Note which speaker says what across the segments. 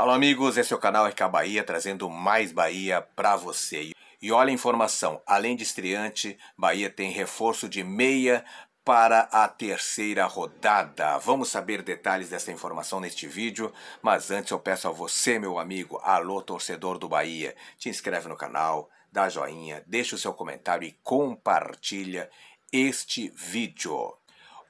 Speaker 1: Alô amigos, esse é o canal RK Bahia trazendo mais Bahia para você. E olha a informação, além de estreante, Bahia tem reforço de meia para a terceira rodada. Vamos saber detalhes dessa informação neste vídeo, mas antes eu peço a você, meu amigo, alô torcedor do Bahia, te inscreve no canal, dá joinha, deixa o seu comentário e compartilha este vídeo.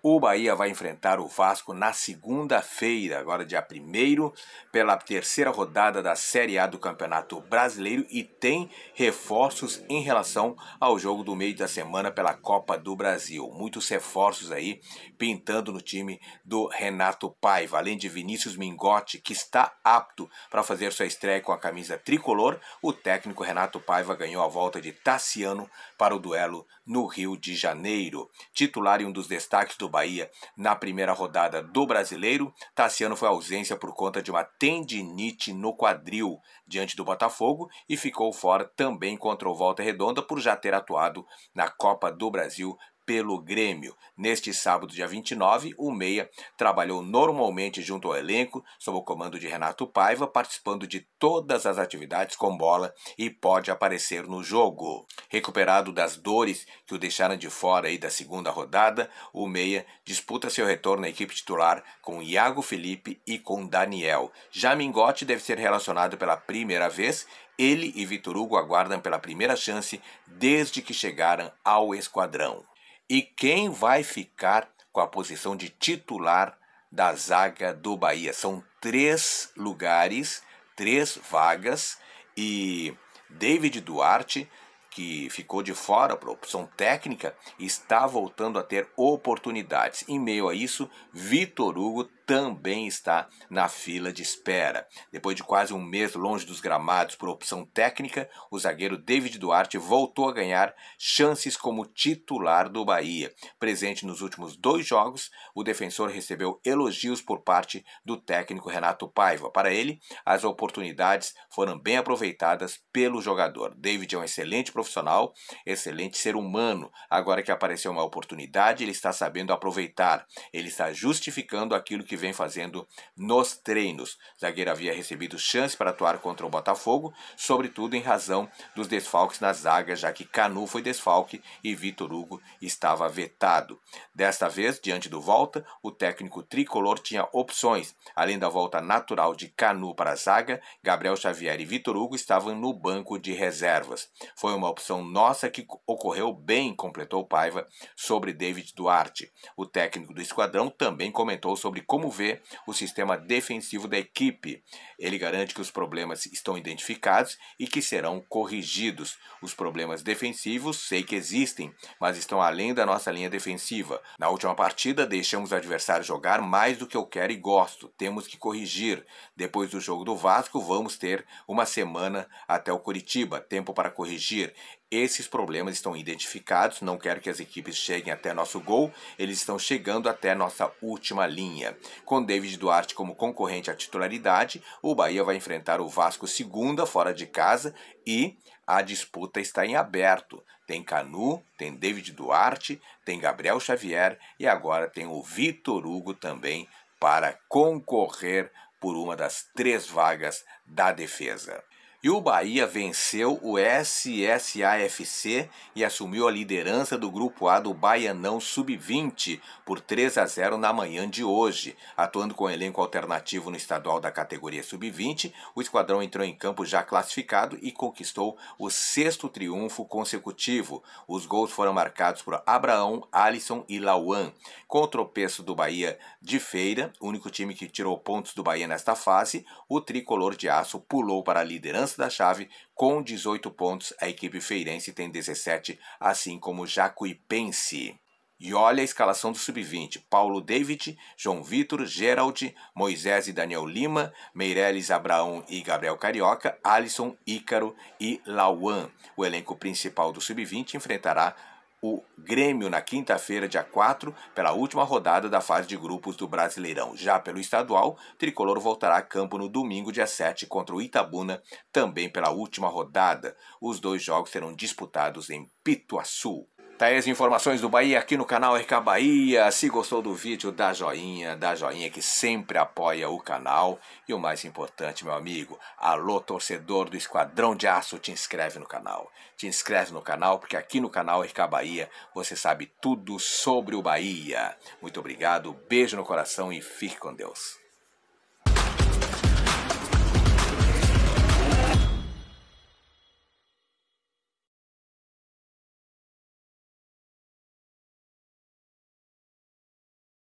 Speaker 1: O Bahia vai enfrentar o Vasco na segunda-feira, agora dia 1 pela terceira rodada da Série A do Campeonato Brasileiro e tem reforços em relação ao jogo do meio da semana pela Copa do Brasil. Muitos reforços aí pintando no time do Renato Paiva, além de Vinícius Mingotti, que está apto para fazer sua estreia com a camisa tricolor. O técnico Renato Paiva ganhou a volta de Tassiano para o duelo no Rio de Janeiro. Titular e um dos destaques do Bahia na primeira rodada do Brasileiro. Tassiano foi ausência por conta de uma tendinite no quadril diante do Botafogo e ficou fora também contra o Volta Redonda por já ter atuado na Copa do Brasil pelo Grêmio. Neste sábado, dia 29, o Meia trabalhou normalmente junto ao elenco, sob o comando de Renato Paiva, participando de todas as atividades com bola e pode aparecer no jogo. Recuperado das dores que o deixaram de fora aí da segunda rodada, o Meia disputa seu retorno à equipe titular com Iago Felipe e com Daniel. Já Mingote deve ser relacionado pela primeira vez ele e Vitor Hugo aguardam pela primeira chance desde que chegaram ao esquadrão. E quem vai ficar com a posição de titular da zaga do Bahia? São três lugares, três vagas e David Duarte, que ficou de fora por opção técnica, está voltando a ter oportunidades. Em meio a isso, Vitor Hugo também está na fila de espera. Depois de quase um mês longe dos gramados por opção técnica, o zagueiro David Duarte voltou a ganhar chances como titular do Bahia. Presente nos últimos dois jogos, o defensor recebeu elogios por parte do técnico Renato Paiva. Para ele, as oportunidades foram bem aproveitadas pelo jogador. David é um excelente profissional, excelente ser humano. Agora que apareceu uma oportunidade, ele está sabendo aproveitar. Ele está justificando aquilo que vem fazendo nos treinos. Zagueiro havia recebido chance para atuar contra o Botafogo, sobretudo em razão dos desfalques na zaga, já que Canu foi desfalque e Vitor Hugo estava vetado. Desta vez, diante do volta, o técnico tricolor tinha opções. Além da volta natural de Canu para a zaga, Gabriel Xavier e Vitor Hugo estavam no banco de reservas. Foi uma opção nossa que ocorreu bem, completou Paiva sobre David Duarte. O técnico do esquadrão também comentou sobre como resolver o sistema defensivo da equipe. Ele garante que os problemas estão identificados e que serão corrigidos. Os problemas defensivos sei que existem, mas estão além da nossa linha defensiva. Na última partida, deixamos o adversário jogar mais do que eu quero e gosto. Temos que corrigir. Depois do jogo do Vasco, vamos ter uma semana até o Curitiba tempo para corrigir. Esses problemas estão identificados, não quero que as equipes cheguem até nosso gol, eles estão chegando até nossa última linha. Com David Duarte como concorrente à titularidade, o Bahia vai enfrentar o Vasco segunda fora de casa e a disputa está em aberto. Tem Canu, tem David Duarte, tem Gabriel Xavier e agora tem o Vitor Hugo também para concorrer por uma das três vagas da defesa. E o Bahia venceu o SSAFC e assumiu a liderança do Grupo A do Baianão Sub-20 por 3 a 0 na manhã de hoje. Atuando com um elenco alternativo no estadual da categoria Sub-20, o esquadrão entrou em campo já classificado e conquistou o sexto triunfo consecutivo. Os gols foram marcados por Abraão, Alisson e Lauan. Com o tropeço do Bahia de feira, único time que tirou pontos do Bahia nesta fase, o tricolor de aço pulou para a liderança liderança da chave com 18 pontos. A equipe feirense tem 17, assim como Jacuipense. E olha a escalação do sub-20: Paulo David, João Vitor, Gerald, Moisés e Daniel Lima, Meireles Abraão e Gabriel Carioca, Alisson, Ícaro e Lauan. O elenco principal do sub-20 enfrentará o Grêmio na quinta-feira, dia 4, pela última rodada da fase de grupos do Brasileirão. Já pelo estadual, Tricolor voltará a campo no domingo, dia 7, contra o Itabuna, também pela última rodada. Os dois jogos serão disputados em Pituaçu. Thaís, tá informações do Bahia aqui no canal RK Bahia. Se gostou do vídeo, dá joinha, dá joinha que sempre apoia o canal. E o mais importante, meu amigo, alô torcedor do Esquadrão de Aço, te inscreve no canal. Te inscreve no canal porque aqui no canal RK Bahia você sabe tudo sobre o Bahia. Muito obrigado, beijo no coração e fique com Deus.